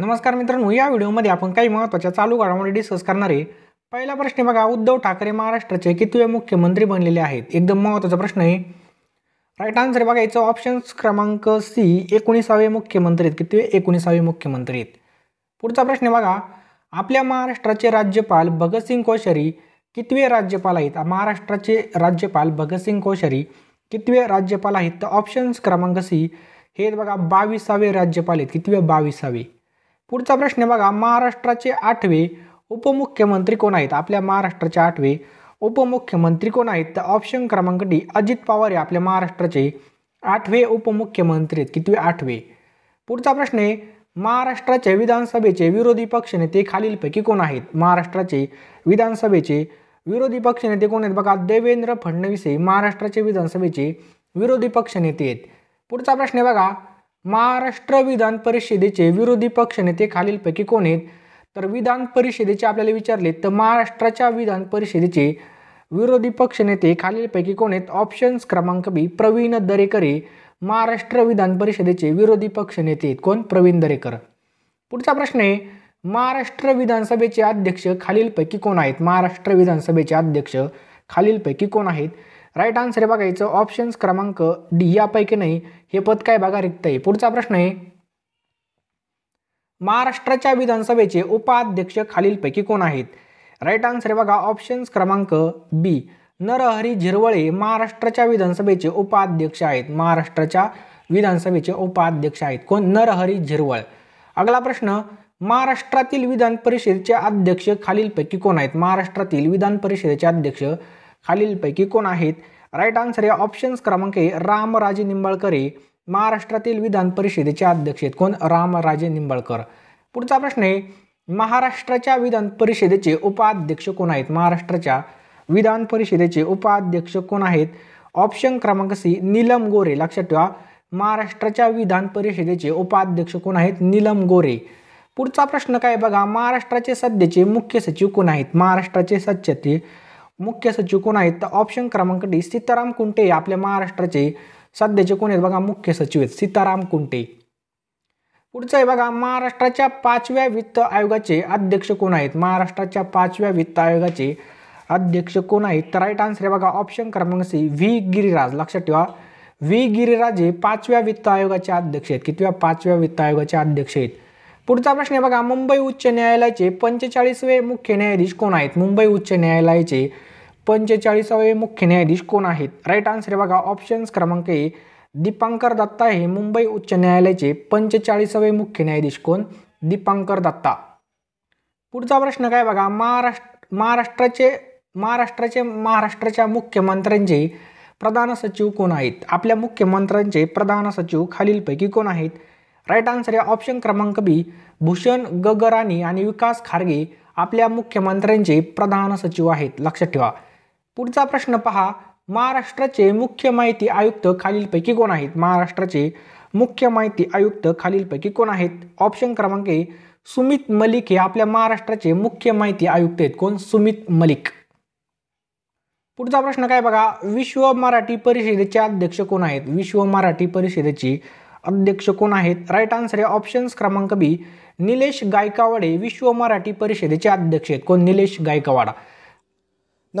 नमस्कार मित्रांनो या व्हिडिओमध्ये आपण काही महत्त्वाच्या चालू घडामोडी डिस्कस करणार आहे पहिला प्रश्न बघा उद्धव ठाकरे महाराष्ट्राचे कितवे मुख्यमंत्री बनलेले आहेत एकदम महत्त्वाचा प्रश्न आहे राईट आन्सर बघा याचं ऑप्शन्स क्रमांक सी एकोणीसावे मुख्यमंत्री आहेत कितवे एकोणीसावे मुख्यमंत्री आहेत पुढचा प्रश्न बघा आपल्या महाराष्ट्राचे राज्यपाल भगतसिंग कोश्यारी कितवे राज्यपाल आहेत महाराष्ट्राचे राज्यपाल भगतसिंग कोश्यारी कितवे राज्यपाल आहेत तर ऑप्शन्स क्रमांक सी हे बघा बावीसावे राज्यपाल आहेत कितवे बावीसावे पुढचा प्रश्न बघा महाराष्ट्राचे आठवे उपमुख्यमंत्री कोण आहेत आपल्या महाराष्ट्राचे आठवे उपमुख्यमंत्री कोण आहेत तर ऑप्शन क्रमांक डी अजित पवार हे आपल्या महाराष्ट्राचे आठवे उपमुख्यमंत्री आहेत कितवे आठवे पुढचा प्रश्न आहे महाराष्ट्राच्या विधानसभेचे विरोधी पक्षनेते खालीलपैकी कोण आहेत महाराष्ट्राचे विधानसभेचे विरोधी पक्षनेते कोण आहेत बघा देवेंद्र फडणवीस हे महाराष्ट्राचे विधानसभेचे विरोधी पक्षनेते आहेत पुढचा प्रश्न आहे बघा महाराष्ट्र विधान परिषदेचे विरोधी पक्षनेते खालीलपैकी कोण आहेत तर विधान परिषदेचे आपल्याला विचारले तर महाराष्ट्राच्या विधान परिषदेचे विरोधी पक्षनेते खालीलपैकी कोण आहेत ऑप्शन्स क्रमांक बी प्रवीण दरेकरे महाराष्ट्र विधान परिषदेचे विरोधी पक्षनेते आहेत कोण प्रवीण दरेकर पुढचा प्रश्न आहे महाराष्ट्र विधानसभेचे अध्यक्ष खालीलपैकी कोण आहेत महाराष्ट्र विधानसभेचे अध्यक्ष खालीलपैकी कोण आहेत राईट आन्सर हे बघायचं ऑप्शन्स क्रमांक डी यापैकी नाही हे पद काय बघा रिक्त आहे पुढचा प्रश्न आहे महाराष्ट्राच्या विधानसभेचे उपाध्यक्ष खालीलपैकी कोण आहेत राईट आन्सर हे बघा ऑप्शन्स क्रमांक बी नरहरी झिरवळे महाराष्ट्राच्या विधानसभेचे उपाध्यक्ष आहेत महाराष्ट्राच्या विधानसभेचे उपाध्यक्ष आहेत कोण नरहरी झिरवळ अगला प्रश्न महाराष्ट्रातील विधान परिषदेचे अध्यक्ष खालीलपैकी कोण आहेत महाराष्ट्रातील विधान परिषदेचे अध्यक्ष खालीलपैकी कोण आहेत राईट आन्सर या ऑप्शन्स क्रमांक रामराजे निंबाळकर हे महाराष्ट्रातील विधान परिषदेचे अध्यक्ष आहेत कोण रामराजे निंबाळकर पुढचा प्रश्न आहे महाराष्ट्राच्या विधान परिषदेचे उपाध्यक्ष कोण आहेत महाराष्ट्राच्या विधान परिषदेचे उपाध्यक्ष कोण आहेत ऑप्शन क्रमांक सी नीलम गोरे लक्षात ठेवा महाराष्ट्राच्या विधान परिषदेचे उपाध्यक्ष कोण आहेत नीलम गोरे पुढचा प्रश्न काय बघा महाराष्ट्राचे सध्याचे मुख्य सचिव कोण आहेत महाराष्ट्राचे सध्याचे मुख्य सचिव कोण आहेत तर ऑप्शन क्रमांक डी सीताराम कुंटे हे आपल्या महाराष्ट्राचे सध्याचे कोण आहेत बघा मुख्य सचिव आहेत सीताराम कुंटे पुढचं आहे बघा महाराष्ट्राच्या पाचव्या वित्त आयोगाचे अध्यक्ष कोण आहेत महाराष्ट्राच्या पाचव्या वित्त आयोगाचे अध्यक्ष कोण आहेत तर राईट आन्सर आहे बघा ऑप्शन क्रमांक सी व्ही गिरिराज लक्षात ठेवा व्ही गिरिराज हे पाचव्या वित्त आयोगाचे अध्यक्ष आहेत कितव्या पाचव्या वित्त आयोगाचे अध्यक्ष आहेत पुढचा प्रश्न आहे बघा मुंबई उच्च न्यायालयाचे पंचेचाळीसवे मुख्य न्यायाधीश कोण आहेत मुंबई उच्च न्यायालयाचे पंचेचाळीसावे मुख्य न्यायाधीश कोण आहेत राईट आन्सर आहे बघा ऑप्शन्स क्रमांक ए दीपांकर दत्ता हे मुंबई उच्च न्यायालयाचे पंचेचाळीसावे मुख्य न्यायाधीश कोण दीपांकर दत्ता पुढचा प्रश्न काय बघा महाराष्ट्र महाराष्ट्राचे महाराष्ट्राचे महाराष्ट्राच्या मुख्यमंत्र्यांचे प्रधान सचिव कोण आहेत आपल्या मुख्यमंत्र्यांचे प्रधान सचिव खालीलपैकी कोण आहेत राईट आन्सर आहे ऑप्शन क्रमांक बी भूषण गगराणी आणि विकास खारगे आपल्या मुख्यमंत्र्यांचे प्रधान सचिव आहेत लक्षात ठेवा पुढचा प्रश्न पहा महाराष्ट्राचे मुख्य माहिती आयुक्त खालीलपैकी कोण आहेत महाराष्ट्राचे मुख्य माहिती आयुक्त खालीलपैकी कोण आहेत ऑप्शन क्रमांक ए सुमित मलिक हे आपल्या महाराष्ट्राचे मुख्य माहिती आयुक्त आहेत कोण सुमित मलिक पुढचा प्रश्न काय बघा विश्व मराठी परिषदेचे अध्यक्ष कोण आहेत विश्व मराठी परिषदेचे अध्यक्ष कोण आहेत राईट आन्सर आहे ऑप्शन्स क्रमांक बी निलेश गायकावाडे विश्व मराठी परिषदेचे अध्यक्ष आहेत कोण निलेश गायकावाडा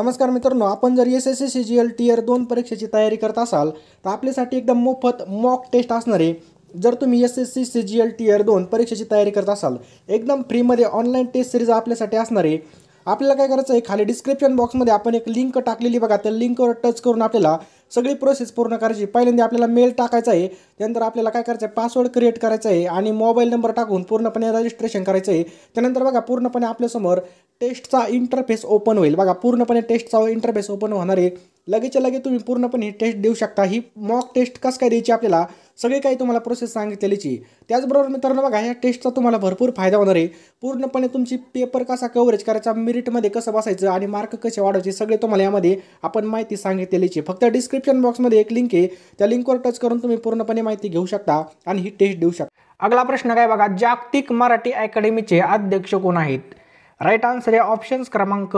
नमस्कार मित्रांनो आपण जर S S S C G L T R दोन परीक्षेची तयारी करत असाल तर आपल्यासाठी एकदम मोफत मॉक टेस्ट असणार आहे जर तुम्ही S S C C G L T R दोन परीक्षेची तयारी करत असाल एकदम फ्रीमध्ये ऑनलाईन टेस्ट सिरीज आपल्यासाठी असणार आहे आपल्याला काय करायचं आहे खाली डिस्क्रिप्शन बॉक्समध्ये आपण एक लिंक टाकलेली बघा त्या लिंकवर टच करून आपल्याला सगळी प्रोसेस पूर्ण करायची पहिल्यांदा आपल्याला मेल टाकायचा आहे त्यानंतर आपल्याला काय करायचं आहे पासवर्ड क्रिएट करायचं आहे आणि मोबाईल नंबर टाकून पूर्णपणे रजिस्ट्रेशन करायचं आहे त्यानंतर बघा पूर्णपणे आपल्यासमोर टेस्टचा इंटरफेस ओपन होईल बघा पूर्णपणे टेस्टचा इंटरफेस ओपन होणार आहे लगेच्या लगे तुम्ही पूर्णपणे ही टेस्ट देऊ शकता ही मॉक टेस्ट कसं काय द्यायची आपल्याला सगळे काही तुम्हाला प्रोसेस सांगितलेलीची त्याचबरोबर मित्रांनो बघा ह्या टेस्टचा तुम्हाला भरपूर फायदा होणार आहे पूर्णपणे तुमची पेपर कसा कव्हरेज करायचा मेरिटमध्ये कसं बसायचं आणि मार्क कसे वाढवायचे सगळे तुम्हाला यामध्ये आपण माहिती सांगितलेलीची फक्त डिस्क्रिप्शन बॉक्समध्ये एक लिंक आहे त्या लिंकवर टच करून तुम्ही पूर्णपणे माहिती घेऊ शकता आणि ही टेस्ट देऊ शकता अगला प्रश्न काय बघा जागतिक मराठी अकॅडमीचे अध्यक्ष कोण आहेत राईट आन्सर आहे ऑप्शन्स क्रमांक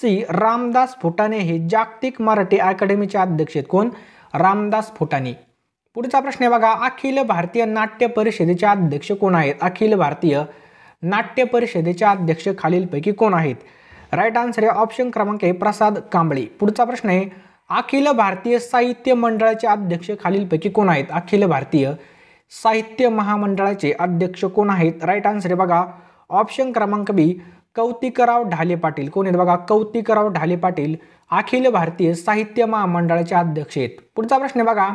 सी रामदास फुटाणे हे जागतिक मराठी अकॅडमीचे अध्यक्ष आहेत कोण रामदास फुटाणे पुढचा प्रश्न आहे बघा अखिल भारतीय नाट्य परिषदेचे अध्यक्ष कोण आहेत अखिल भारतीय नाट्य परिषदेचे अध्यक्ष खालीलपैकी कोण आहेत राईट आन्सर आहे ऑप्शन क्रमांक आहे प्रसाद कांबळे पुढचा प्रश्न आहे अखिल भारतीय साहित्य मंडळाचे अध्यक्ष खालीलपैकी कोण आहेत अखिल भारतीय साहित्य महामंडळाचे अध्यक्ष कोण आहेत राईट आन्सर आहे बघा ऑप्शन क्रमांक बी कौतिकराव ढाले पाटील कोण आहेत बघा कौतिकराव ढाले पाटील अखिल भारतीय साहित्य महामंडळाचे अध्यक्ष आहेत पुढचा प्रश्न आहे बघा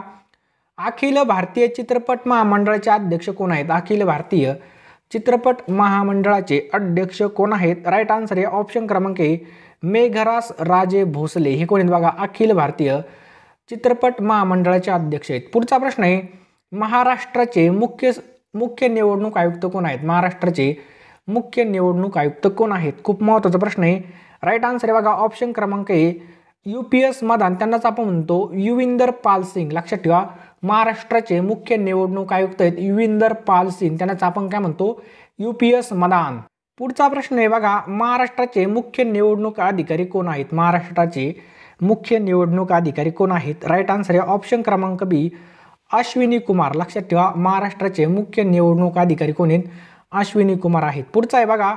अखिल भारतीय चित्रपट महामंडळाचे अध्यक्ष कोण आहेत अखिल भारतीय चित्रपट महामंडळाचे अध्यक्ष कोण आहेत राईट आन्सर आहे ऑप्शन क्रमांक ए मेघरास राजे भोसले हे कोण आहेत बघा अखिल भारतीय चित्रपट महामंडळाचे अध्यक्ष आहेत पुढचा प्रश्न आहे महाराष्ट्राचे मुख्य मुख्य निवडणूक आयुक्त कोण आहेत महाराष्ट्राचे मुख्य निवडणूक आयुक्त कोण आहेत खूप महत्त्वाचा प्रश्न आहे राईट आन्सर आहे बघा ऑप्शन क्रमांक आहे यू पी एस मदान त्यांनाच आपण म्हणतो युविंदर पाल सिंग लक्षात ठेवा महाराष्ट्राचे मुख्य निवडणूक आयुक्त आहेत युविंदर पाल सिंग त्यांनाच आपण काय म्हणतो यू पी एस मदान पुढचा प्रश्न आहे बघा महाराष्ट्राचे मुख्य निवडणूक अधिकारी कोण आहेत महाराष्ट्राचे मुख्य निवडणूक अधिकारी कोण आहेत राईट आन्सर आहे ऑप्शन क्रमांक बी अश्विनी कुमार लक्षात ठेवा महाराष्ट्राचे मुख्य निवडणूक अधिकारी कोण आहेत अश्विनी कुमार आहेत पुढचा आहे बघा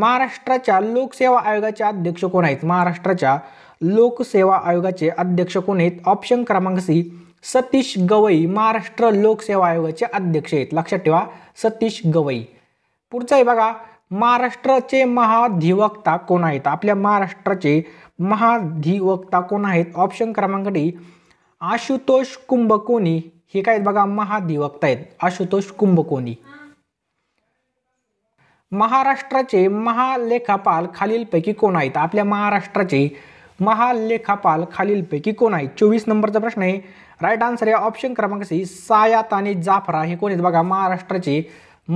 महाराष्ट्राच्या लोकसेवा आयोगाचे अध्यक्ष कोण आहेत महाराष्ट्राच्या लोकसेवा आयोगाचे अध्यक्ष कोण आहेत ऑप्शन क्रमांक सी सतीश गवई महाराष्ट्र लोकसेवा आयोगाचे अध्यक्ष आहेत लक्षात ठेवा सतीश गवई पुढचं आहे बघा महाराष्ट्राचे महाधिवक्ता कोण आहेत आपल्या महाराष्ट्राचे महाधिवक्ता कोण आहेत ऑप्शन क्रमांक डी आशुतोष कुंभकोणी हे काय बघा महाधिवक्ता आहेत आशुतोष कुंभकोणी महाराष्ट्राचे महालेखापाल खालीलपैकी कोण आहेत आपल्या महाराष्ट्राचे महालेखापाल खालीलपैकी कोण आहेत चोवीस नंबरचा प्रश्न आहे राईट आन्सर आहे ऑप्शन क्रमांक सी सायात आणि जाफरा हे कोण आहेत बघा महाराष्ट्राचे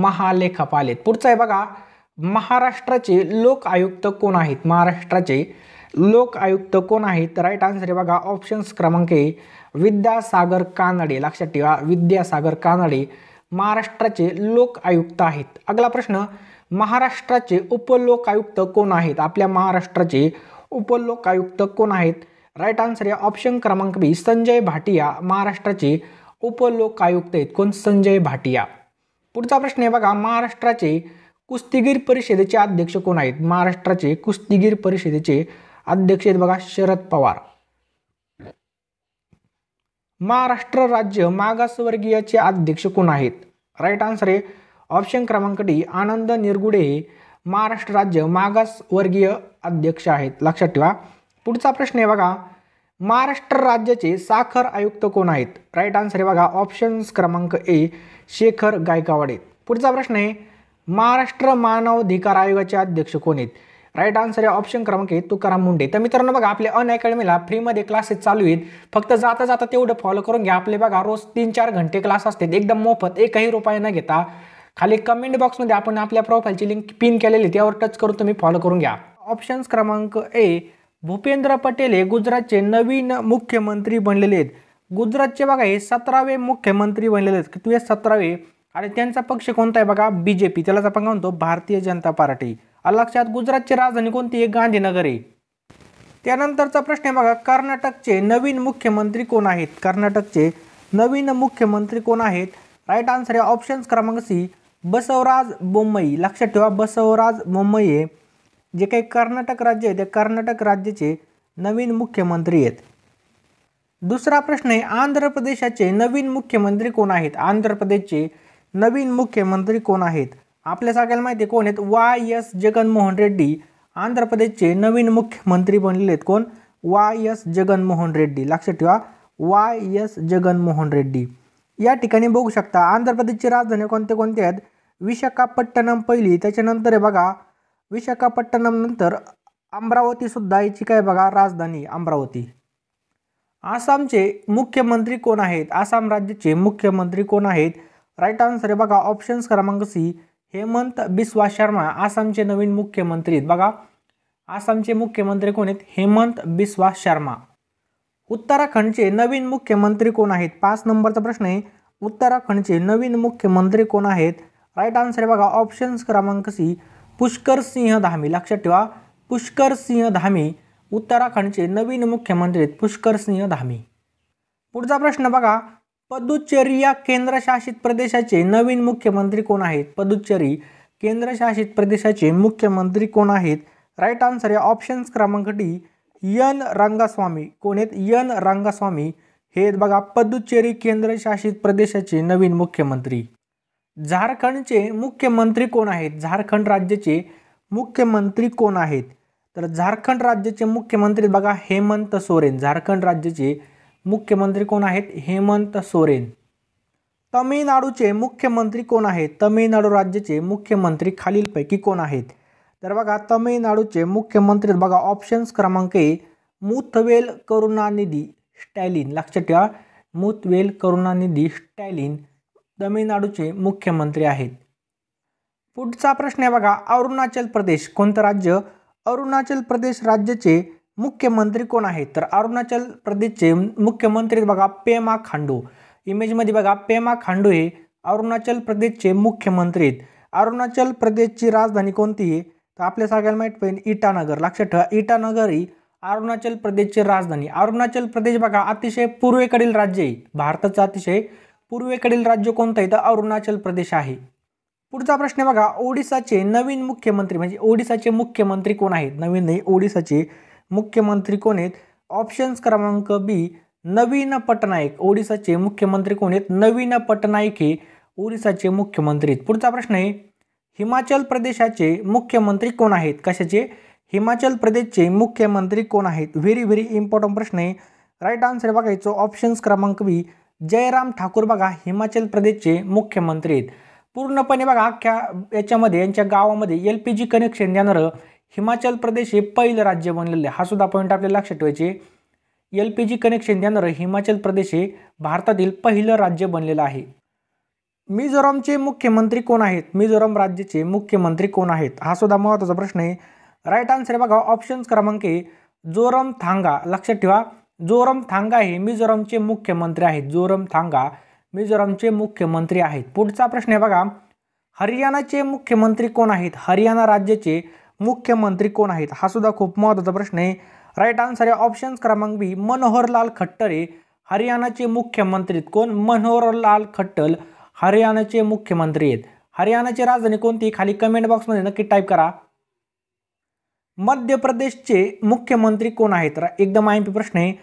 महालेखापाल आहेत पुढचं आहे बघा महाराष्ट्राचे लोक आयुक्त कोण आहेत महाराष्ट्राचे लोक आयुक्त कोण आहेत राईट आन्सर आहे बघा ऑप्शन्स क्रमांक ए विद्यासागर कानडे लक्षात ठेवा विद्यासागर कानडे महाराष्ट्राचे लोक आयुक्त आहेत अगला प्रश्न महाराष्ट्राचे उपलोकायुक्त कोण आहेत आपल्या महाराष्ट्राचे उपलोकायुक्त कोण आहेत राईट आन्सर आहे ऑप्शन क्रमांक बी संजय भाटिया महाराष्ट्राचे उपलोकायुक्त आहेत कोण संजय भाटिया पुढचा प्रश्न आहे बघा महाराष्ट्राचे कुस्तीगीर परिषदेचे अध्यक्ष कोण आहेत महाराष्ट्राचे कुस्तीगीर परिषदेचे अध्यक्ष आहेत बघा शरद पवार महाराष्ट्र राज्य मागासवर्गीयाचे अध्यक्ष कोण आहेत राईट आन्सर आहे ऑप्शन क्रमांक डी आनंद निरगुडे हे महाराष्ट्र राज्य मागासवर्गीय अध्यक्ष आहेत लक्षात ठेवा पुढचा प्रश्न आहे बघा महाराष्ट्र राज्याचे साखर आयुक्त कोण आहेत राईट आन्सर आहे बघा ऑप्शन्स क्रमांक ए शेखर गायकवाडे पुढचा प्रश्न आहे महाराष्ट्र मानवाधिकार आयोगाचे अध्यक्ष कोण आहेत राईट आन्सर आहे ऑप्शन क्रमांक आहे तुकाराम मुंडे तर मित्रांनो बघा आपले अन अकॅडमीला फ्रीमध्ये क्लासेस चालू आहेत फक्त जाता जाता तेवढं फॉलो करून घ्या आपले बघा रोज तीन चार घंटे क्लास असतात एकदम मोफत एकही रुपया न घेता खाली कमेंट बॉक्समध्ये आपण आपल्या प्रोफाईलची लिंक पिन केलेली त्यावर टच करून तुम्ही फॉलो करून घ्या ऑप्शन्स क्रमांक ए भूपेंद्र पटेल हे गुजरातचे नवीन मुख्यमंत्री बनलेले आहेत गुजरातचे बघा हे सतरावे मुख्यमंत्री बनलेले आहेत किती सतरावे आणि त्यांचा पक्ष कोणता आहे बघा बी जे पी त्यालाच आपण म्हणतो भारतीय जनता पार्टी लक्षात गुजरातची राजधानी कोणती आहे गांधीनगर आहे त्यानंतरचा प्रश्न आहे बघा कर्नाटकचे नवीन मुख्यमंत्री कोण आहेत कर्नाटकचे नवीन मुख्यमंत्री कोण आहेत राईट आन्सर आहे ऑप्शन्स क्रमांक सी बसवराज बोम्मई लक्षात ठेवा बसवराज बोम्मई जे काही कर्नाटक राज्य आहे ते कर्नाटक राज्याचे नवीन मुख्यमंत्री आहेत दुसरा प्रश्न आहे आंध्र प्रदेशाचे नवीन मुख्यमंत्री कोण आहेत आंध्र प्रदेशचे नवीन मुख्यमंत्री कोण आहेत आपल्या सगळ्याला माहिती आहे कोण आहेत वाय एस जगनमोहन रेड्डी आंध्र प्रदेशचे नवीन मुख्यमंत्री बनलेले आहेत कोण वाय एस जगनमोहन रेड्डी लक्षात ठेवा वाय एस जगनमोहन रेड्डी या ठिकाणी बघू शकता आंध्र प्रदेशची राजधानी कोणते कोणते आहेत विशाखापट्टणम पहिली त्याच्यानंतर आहे बघा विशाखापट्टणम नंतर अमरावती सुद्धा याची काय बघा राजधानी अमरावती आसामचे मुख्यमंत्री कोण आहेत आसाम राज्याचे मुख्यमंत्री कोण आहेत राईट आन्सर आहे बघा ऑप्शन्स क्रमांक सी हेमंत बिस्वा शर्मा आसामचे नवीन मुख्यमंत्री आहेत बघा आसामचे मुख्यमंत्री कोण आहेत हेमंत बिस्वा शर्मा उत्तराखंडचे नवीन मुख्यमंत्री कोण आहेत पाच नंबरचा प्रश्न आहे उत्तराखंडचे नवीन मुख्यमंत्री कोण आहेत राईट आन्सर बघा ऑप्शन्स क्रमांक सी पुष्कर सिंह धामी लक्षात ठेवा पुष्कर सिंह धामी उत्तराखंडचे नवीन मुख्यमंत्री आहेत पुष्कर सिंह धामी पुढचा प्रश्न बघा पदुच्चेरी या केंद्रशासित प्रदेशाचे नवीन मुख्यमंत्री कोण आहेत पदुच्चेरी केंद्रशासित प्रदेशाचे मुख्यमंत्री कोण आहेत राईट आन्सर या ऑप्शन्स क्रमांक डी यन रंगास्वामी कोण आहेत यन रंगास्वामी हे बघा पुदुच्चेरी केंद्रशासित प्रदेशाचे नवीन मुख्यमंत्री झारखंडचे मुख्यमंत्री कोण आहेत झारखंड राज्याचे मुख्यमंत्री कोण आहेत तर झारखंड राज्याचे मुख्यमंत्री बघा हेमंत सोरेन झारखंड राज्याचे मुख्यमंत्री कोण आहेत हेमंत सोरेन तमिळनाडूचे मुख्यमंत्री कोण आहेत तमिळनाडू राज्याचे मुख्यमंत्री खालीलपैकी कोण आहेत तर बघा तमिळनाडूचे मुख्यमंत्री बघा ऑप्शन्स क्रमांक ए मुथवेल करुणानिधी स्टॅलिन लक्षात ठेवा मुथवेल करुणानिधी स्टॅलिन तमिळनाडूचे मुख्यमंत्री आहेत पुढचा प्रश्न आहे बघा अरुणाचल प्रदेश कोणतं राज्य अरुणाचल प्रदेश राज्याचे मुख्यमंत्री कोण आहेत तर अरुणाचल प्रदेशचे मुख्यमंत्री बघा पेमा खांडू इमेजमध्ये बघा पेमा खांडू हे अरुणाचल प्रदेशचे मुख्यमंत्री आहेत अरुणाचल प्रदेशची राजधानी कोणती आहे तर आपल्या सगळ्यांना माहीत पाहिजे इटानगर लक्षात ठेवा इटानगर ही अरुणाचल प्रदेशची राजधानी अरुणाचल प्रदेश बघा अतिशय पूर्वेकडील राज्य आहे भारताचं अतिशय पूर्वेकडील राज्य कोणतं आहे तर अरुणाचल प्रदेश आहे पुढचा प्रश्न बघा ओडिसाचे नवीन मुख्यमंत्री म्हणजे ओडिसाचे मुख्यमंत्री कोण आहेत नवीन नाही ओडिसाचे मुख्यमंत्री कोण आहेत ऑप्शन्स क्रमांक बी नवीन पटनायक ओडिसाचे मुख्यमंत्री कोण आहेत नवीन पटनायक हे ओडिसाचे मुख्यमंत्री आहेत पुढचा प्रश्न आहे हिमाचल प्रदेशाचे मुख्यमंत्री कोण आहेत कशाचे हिमाचल प्रदेशचे मुख्यमंत्री कोण आहेत व्हेरी व्हेरी इम्पॉर्टंट प्रश्न आहे राईट आन्सर बघायचो ऑप्शन्स क्रमांक बी जयराम ठाकूर बघा हिमाचल प्रदेशचे मुख्यमंत्री आहेत पूर्णपणे बघा अख्ख्या याच्यामध्ये यांच्या गावामध्ये एल पी जी कनेक्शन देणारं हिमाचल प्रदेश हे पहिलं राज्य बनलेलं आहे हा सुद्धा पॉईंट आपल्याला लक्षात ठेवायचे एल पी जी कनेक्शन देणारं हिमाचल प्रदेश हे भारतातील पहिलं राज्य बनलेलं आहे मिझोरामचे मुख्यमंत्री कोण आहेत मिझोराम राज्याचे मुख्यमंत्री कोण आहेत हा सुद्धा महत्त्वाचा प्रश्न आहे राईट आन्सर आहे बघा ऑप्शन्स क्रमांक ए जोरम थांगा लक्षात ठेवा जोरम थांगा हे मिझोरामचे मुख्यमंत्री आहेत जोरम थांगा मिझोरामचे मुख्यमंत्री आहेत पुढचा प्रश्न आहे बघा हरियाणाचे मुख्यमंत्री कोण आहेत हरियाणा राज्याचे मुख्यमंत्री कोण आहेत हा सुद्धा खूप महत्त्वाचा प्रश्न आहे राईट आन्सर आहे ऑप्शन्स क्रमांक बी मनोहरलाल खट्टर हे हरियाणाचे मुख्यमंत्री कोण मनोहरलाल खट्टल हरियाणाचे मुख्यमंत्री आहेत हरियाणाची राजधानी कोणती खाली कमेंट बॉक्समध्ये नक्की टाईप करा मध्य प्रदेशचे मुख्यमंत्री कोण आहेत तर एकदम आय प्रश्न आहे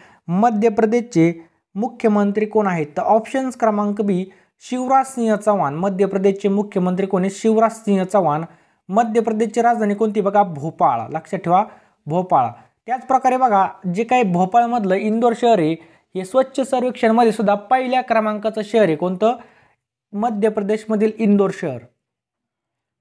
मध्य प्रदेशचे मुख्यमंत्री कोण आहेत तर ऑप्शन्स क्रमांक बी शिवराज सिंह चव्हाण मध्य प्रदेशचे मुख्यमंत्री कोण आहेत शिवराज सिंह चव्हाण मध्य प्रदेशची राजधानी कोणती बघा भोपाळ लक्षात ठेवा भोपाळ त्याचप्रकारे बघा जे काही भोपाळमधलं इंदोर शहर आहे हे स्वच्छ सर्वेक्षणमध्ये सुद्धा पहिल्या क्रमांकाचं शहर आहे कोणतं मध्य प्रदेशमधील इंदोर शहर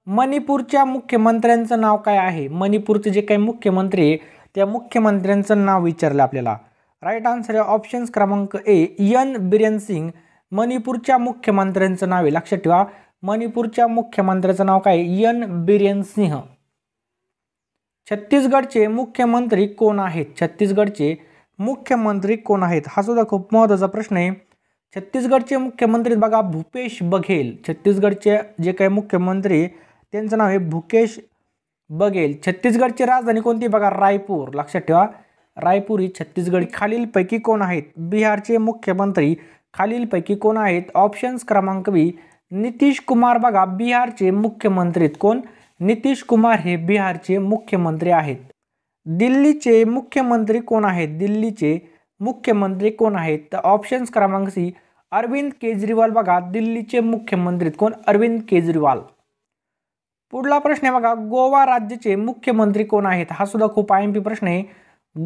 मणिपूरच्या मुख्यमंत्र्यांचं नाव काय आहे मणिपूरचे जे काही मुख्यमंत्री आहे त्या मुख्यमंत्र्यांचं नाव विचारलं आपल्याला राईट आन्सर आहे ऑप्शन्स क्रमांक ए यन बिरेन सिंग मणिपूरच्या मुख्यमंत्र्यांचं नाव आहे लक्षात ठेवा मणिपूरच्या मुख्यमंत्र्याचं नाव काय यन बिरेन सिंह छत्तीसगडचे मुख्यमंत्री कोण आहेत छत्तीसगडचे मुख्यमंत्री कोण आहेत हा सुद्धा खूप महत्त्वाचा प्रश्न आहे छत्तीसगडचे मुख्यमंत्री बघा भूपेश बघेल छत्तीसगडचे जे काही मुख्यमंत्री त्यांचं नाव आहे भूकेश बघेल छत्तीसगडची राजधानी कोणती बघा रायपूर लक्षात ठेवा रायपूर ही छत्तीसगड खालीलपैकी कोण आहेत बिहारचे मुख्यमंत्री खालीलपैकी कोण आहेत ऑप्शन्स क्रमांक बी नितीश कुमार बघा बिहारचे मुख्यमंत्री कोण नितीश कुमार हे बिहारचे मुख्यमंत्री आहेत दिल्लीचे मुख्यमंत्री कोण आहेत दिल्लीचे मुख्यमंत्री कोण आहेत तर ऑप्शन्स क्रमांक सी अरविंद केजरीवाल बघा दिल्लीचे मुख्यमंत्री कोण अरविंद केजरीवाल पुढला प्रश्न आहे बघा गोवा राज्याचे मुख्यमंत्री कोण आहेत हा सुद्धा खूप आय एम पी प्रश्न आहे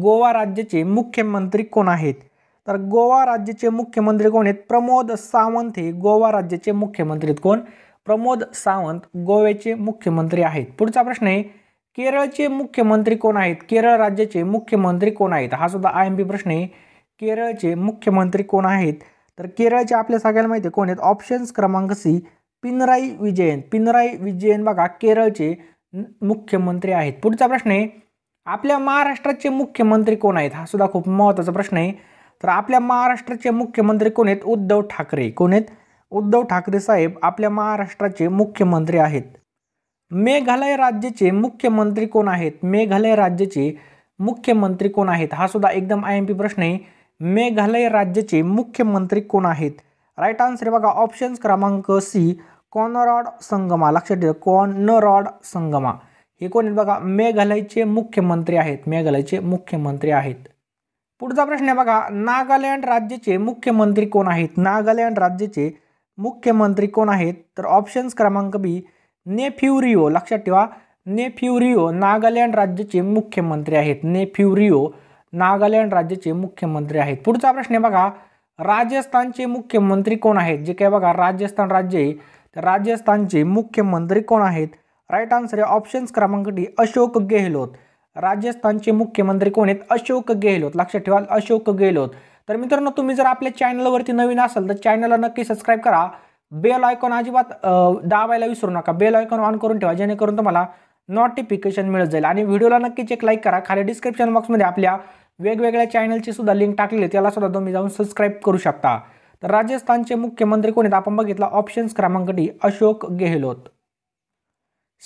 गोवा राज्याचे मुख्यमंत्री कोण आहेत तर गोवा राज्याचे मुख्यमंत्री कोण आहेत प्रमोद सावंत हे गोवा राज्याचे मुख्यमंत्री कोण प्रमोद सावंत गोव्याचे मुख्यमंत्री आहेत पुढचा प्रश्न आहे केरळचे मुख्यमंत्री कोण आहेत केरळ राज्याचे मुख्यमंत्री कोण आहेत हा सुद्धा आय एम पी प्रश्न आहे केरळचे मुख्यमंत्री कोण आहेत तर केरळचे आपल्या सगळ्याला माहिती आहे कोण आहेत ऑप्शन्स क्रमांक सी पिनराई विजयन पिनराई विजयन बघा केरळचे मुख्यमंत्री आहेत पुढचा प्रश्न आहे आपल्या महाराष्ट्राचे मुख्यमंत्री कोण आहेत हा सुद्धा खूप महत्त्वाचा प्रश्न आहे तर आपल्या महाराष्ट्राचे मुख्यमंत्री कोण आहेत उद्धव ठाकरे कोण आहेत उद्धव ठाकरे साहेब आपल्या महाराष्ट्राचे मुख्यमंत्री आहेत मेघालय राज्याचे मुख्यमंत्री कोण आहेत मेघालय राज्याचे मुख्यमंत्री कोण आहेत हा सुद्धा एकदम आय एम पी प्रश्न आहे मेघालय राज्याचे मुख्यमंत्री कोण आहेत राईट आन्सर बघा ऑप्शन्स क्रमांक सी कॉनरॉड संगमा लक्षात ठेवा कॉनरॉड संगमा हे कोण आहेत बघा मेघालयचे मुख्यमंत्री आहेत मेघालयचे मुख्यमंत्री आहेत पुढचा प्रश्न आहे बघा नागालँड राज्याचे मुख्यमंत्री कोण आहेत नागालँड राज्याचे मुख्यमंत्री कोण आहेत तर ऑप्शन्स क्रमांक बी नेफ्युरिओ लक्षात ठेवा नेफ्युरिओ नागालँड राज्याचे मुख्यमंत्री आहेत नेफ्युरिओ नागालँड राज्याचे मुख्यमंत्री आहेत पुढचा प्रश्न आहे बघा राजस्थानचे मुख्यमंत्री कोण आहेत जे काय बघा राजस्थान राज्य आहे तर राजस्थानचे मुख्यमंत्री कोण आहेत राईट आन्सर आहे ऑप्शन्स क्रमांक डी अशोक गेहलोत राजस्थानचे मुख्यमंत्री कोण आहेत अशोक गेहलोत लक्षात ठेवाल अशोक गेहलोत तर मित्रांनो तुम्ही जर आपल्या चॅनलवरती नवीन असाल तर चॅनलला नक्की सबस्क्राईब करा बेल आयकॉन अजिबात दाबायला विसरू नका बेल आयकॉन ऑन करून ठेवा जेणेकरून तुम्हाला नोटिफिकेशन मिळत जाईल आणि व्हिडिओला नक्कीच एक लाईक करा खाली डिस्क्रिप्शन बॉक्समध्ये आपल्या वेगवेगळ्या चॅनलची सुद्धा लिंक टाकलेली आहे त्याला सुद्धा तुम्ही जाऊन सबस्क्राईब करू शकता तर राजस्थानचे मुख्यमंत्री कोण आहेत आपण बघितला ऑप्शन्स क्रमांक डी अशोक गेहलोत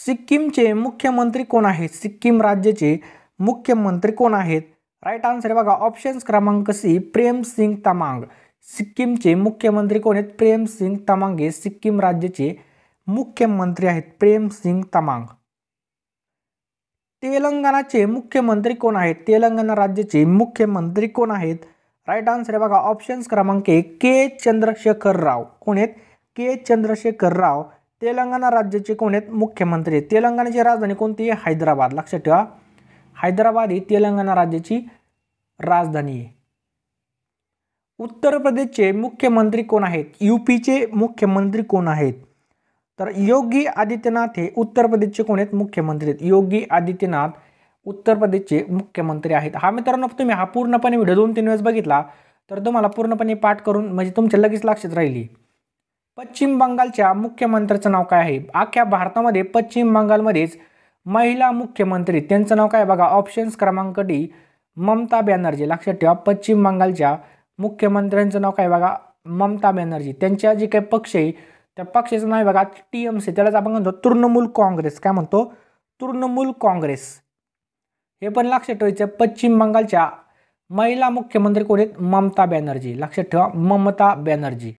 सिक्कीमचे मुख्यमंत्री कोण आहेत सिक्कीम राज्याचे मुख्यमंत्री कोण आहेत राईट आन्सर आहे बघा ऑप्शन्स क्रमांक सी प्रेम तमांग सिक्कीमचे मुख्यमंत्री कोण आहेत प्रेम सिंग तमांग हे सिक्कीम राज्याचे मुख्यमंत्री आहेत प्रेम तमांग तेलंगणाचे मुख्यमंत्री कोण आहेत तेलंगणा राज्याचे मुख्यमंत्री कोण आहेत राईट आन्सर आहे बघा ऑप्शन्स क्रमांक एक के चंद्रशेखर राव कोण आहेत के चंद्रशेखर राव तेलंगणा राज्याचे कोण आहेत मुख्यमंत्री आहेत तेलंगणाची राजधानी कोणती आहे हैदराबाद लक्षात ठेवा हैदराबाद ही तेलंगणा राज्याची राजधानी आहे उत्तर प्रदेशचे मुख्यमंत्री कोण आहेत यूपीचे मुख्यमंत्री कोण आहेत तर योगी आदित्यनाथ हे उत्तर प्रदेशचे कोण आहेत मुख्यमंत्री आहेत योगी आदित्यनाथ उत्तर प्रदेशचे मुख्यमंत्री आहेत हा मित्रांनो तुम्ही हा पूर्णपणे व्हिडिओ दोन तीन वेळेस बघितला तर तुम्हाला पूर्णपणे पाठ करून म्हणजे तुमच्या लगेच लक्षात राहिली पश्चिम बंगालच्या मुख्यमंत्र्याचं नाव काय आहे अख्ख्या भारतामध्ये पश्चिम बंगालमध्येच महिला मुख्यमंत्री त्यांचं नाव काय बघा ऑप्शन्स क्रमांक डी ममता बॅनर्जी लक्षात ठेवा पश्चिम बंगालच्या मुख्यमंत्र्यांचं नाव काय बघा ममता बॅनर्जी त्यांच्या जे काही पक्ष आहे त्या पक्षाचं नाव बघा टी एम सी त्यालाच आपण म्हणतो तृणमूल काँग्रेस काय म्हणतो तृणमूल काँग्रेस हे पण लक्षात ठेवायचं पश्चिम बंगालच्या महिला मुख्यमंत्री कोण आहेत ममता बॅनर्जी लक्षात ठेवा ममता बॅनर्जी